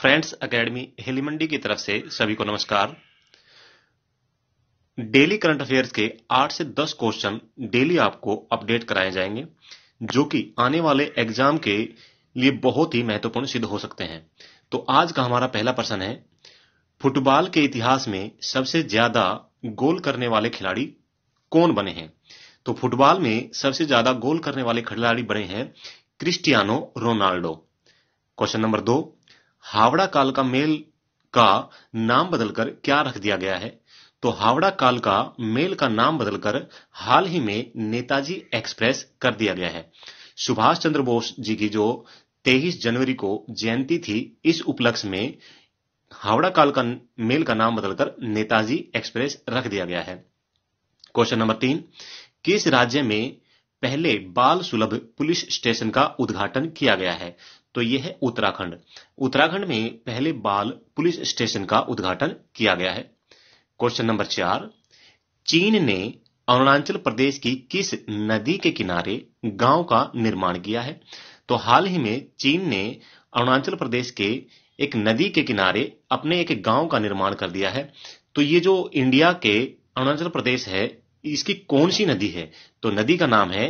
friends academy Haily Mandi की तरफ से सभी को नमस्कार डेली करंट अफेयर्स के 8 से 10 क्वेश्चन डेली आपको अपडेट कराए जाएंगे जो कि आने वाले एग्जाम के लिए बहुत ही महत्वपूर्ण सिद्ध हो सकते हैं तो आज का हमारा पहला प्रश्न है फुटबॉल के इतिहास में सबसे ज्यादा गोल करने वाले खिलाड़ी कौन बने हैं तो फुटबॉल में सबसे ज्यादा गोल करने वाले खिलाड़ी बने हैं क्रिस्टियानो रोनाल्डो क्वेश्चन नंबर दो हावड़ा काल का मेल का नाम बदलकर क्या रख दिया गया है तो हावड़ा काल का मेल का नाम बदलकर हाल ही में नेताजी एक्सप्रेस कर दिया गया है सुभाष चंद्र बोस जी की जो 23 जनवरी को जयंती थी इस उपलक्ष्य में हावड़ा काल का मेल का नाम बदलकर नेताजी एक्सप्रेस रख दिया गया है क्वेश्चन नंबर तीन किस राज्य में पहले बाल सुलभ पुलिस स्टेशन का उद्घाटन किया गया है तो ये है उत्तराखंड उत्तराखंड में पहले बाल पुलिस स्टेशन का उद्घाटन किया गया है क्वेश्चन नंबर चार चीन ने अरुणाचल प्रदेश की किस नदी के किनारे गांव का निर्माण किया है तो हाल ही में चीन ने अरुणाचल प्रदेश के एक नदी के किनारे अपने एक गांव का निर्माण कर दिया है तो ये जो इंडिया के अरुणाचल प्रदेश है इसकी कौन सी नदी है तो नदी का नाम है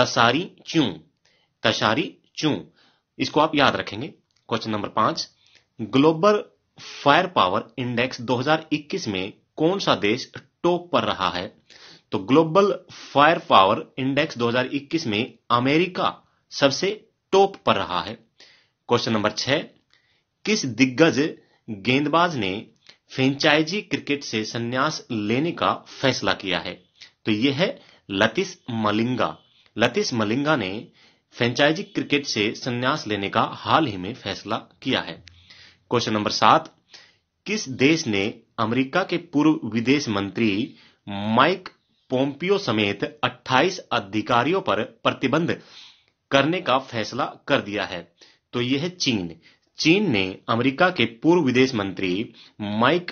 तसारी चू तसारी चू इसको आप याद रखेंगे क्वेश्चन नंबर पांच ग्लोबल फायर पावर इंडेक्स 2021 में कौन सा देश टॉप पर रहा है तो ग्लोबल फायर पावर इंडेक्स 2021 में अमेरिका सबसे टॉप पर रहा है क्वेश्चन नंबर छह किस दिग्गज गेंदबाज ने फ्रेंचाइजी क्रिकेट से संन्यास लेने का फैसला किया है तो यह है लतिस मलिंगा लतिस मलिंगा ने फ्रेंचाइजी क्रिकेट से संन्यास लेने का हाल ही में फैसला किया है क्वेश्चन नंबर सात किस देश ने अमेरिका के पूर्व विदेश मंत्री माइक पोम्पियो समेत 28 अधिकारियों पर प्रतिबंध करने का फैसला कर दिया है तो यह है चीन चीन ने अमेरिका के पूर्व विदेश मंत्री माइक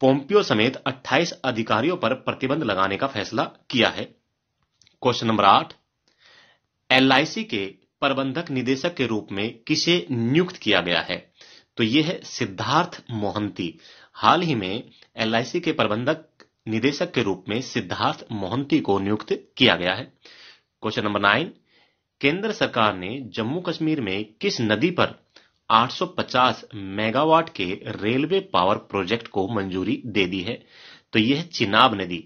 पोम्पियो समेत 28 अधिकारियों पर प्रतिबंध लगाने का फैसला किया है क्वेश्चन नंबर आठ एलआईसी के प्रबंधक निदेशक के रूप में किसे नियुक्त किया गया है तो ये है सिद्धार्थ मोहंती हाल ही में एलआईसी के प्रबंधक निदेशक के रूप में सिद्धार्थ मोहंती को नियुक्त किया गया है क्वेश्चन नंबर नाइन केंद्र सरकार ने जम्मू कश्मीर में किस नदी पर 850 मेगावाट के रेलवे पावर प्रोजेक्ट को मंजूरी दे दी है तो यह चिनाब नदी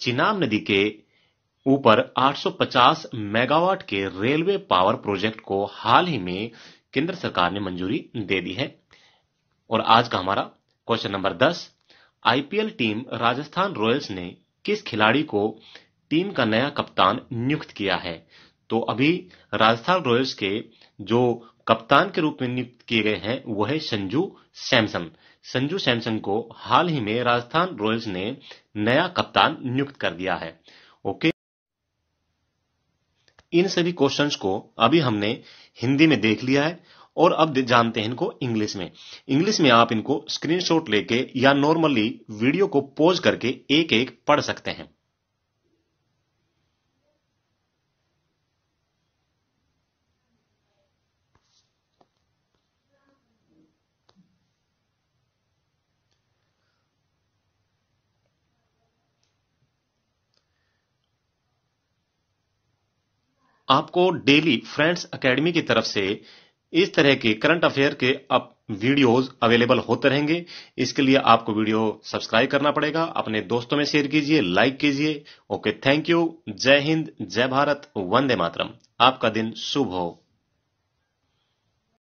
चिनाब नदी के ऊपर 850 मेगावाट के रेलवे पावर प्रोजेक्ट को हाल ही में केंद्र सरकार ने मंजूरी दे दी है और आज का हमारा question number 10 IPL team Rajasthan Royals ने किस खिलाड़ी को टीम का नया कप्तान नियुक्त किया है तो अभी राजस्थान रॉयल्स के जो कप्तान के रूप में नियुक्त किए गए हैं वह है संजू सैमसन संजू सैमसन को हाल ही में राजस्थान रॉयल्स ने नया कप्तान नियुक्त कर दिया है ओके इन सभी क्वेश्चंस को अभी हमने हिंदी में देख लिया है और अब जानते हैं इनको इंग्लिश में इंग्लिश में आप इनको स्क्रीनशॉट लेके या नॉर्मली वीडियो को पॉज करके एक एक पढ़ सकते हैं आपको डेली फ्रेंड्स एकेडमी की तरफ से इस तरह के करंट अफेयर के अब वीडियोस अवेलेबल होते रहेंगे इसके लिए आपको वीडियो सब्सक्राइब करना पड़ेगा अपने दोस्तों में शेयर कीजिए लाइक कीजिए ओके थैंक यू जय हिंद जय भारत वंदे मातरम आपका दिन शुभ हो